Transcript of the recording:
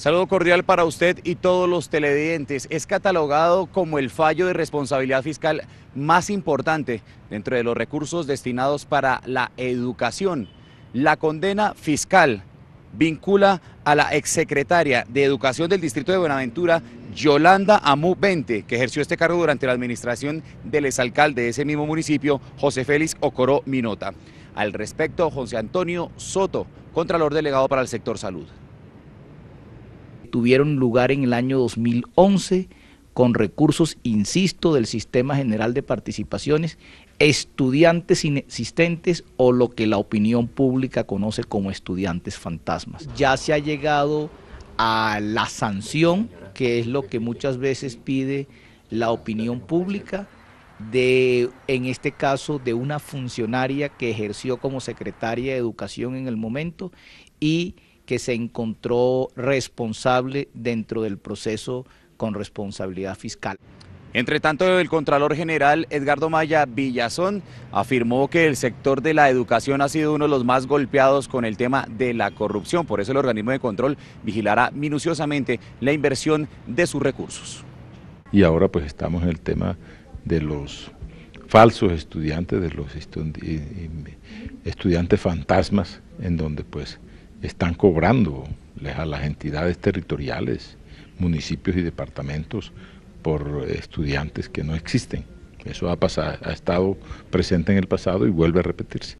Saludo cordial para usted y todos los televidentes. Es catalogado como el fallo de responsabilidad fiscal más importante dentro de los recursos destinados para la educación. La condena fiscal vincula a la exsecretaria de Educación del Distrito de Buenaventura, Yolanda Amu 20, que ejerció este cargo durante la administración del exalcalde de ese mismo municipio, José Félix Ocoró Minota. Al respecto, José Antonio Soto, Contralor Delegado para el Sector Salud tuvieron lugar en el año 2011 con recursos, insisto, del Sistema General de Participaciones, estudiantes inexistentes o lo que la opinión pública conoce como estudiantes fantasmas. Ya se ha llegado a la sanción, que es lo que muchas veces pide la opinión pública, de, en este caso, de una funcionaria que ejerció como secretaria de educación en el momento y que se encontró responsable dentro del proceso con responsabilidad fiscal. Entre tanto, el Contralor General Edgardo Maya Villazón afirmó que el sector de la educación ha sido uno de los más golpeados con el tema de la corrupción. Por eso el organismo de control vigilará minuciosamente la inversión de sus recursos. Y ahora pues estamos en el tema de los falsos estudiantes, de los eh, eh, estudiantes fantasmas, en donde pues están cobrando a las entidades territoriales, municipios y departamentos por estudiantes que no existen. Eso ha, pasado, ha estado presente en el pasado y vuelve a repetirse.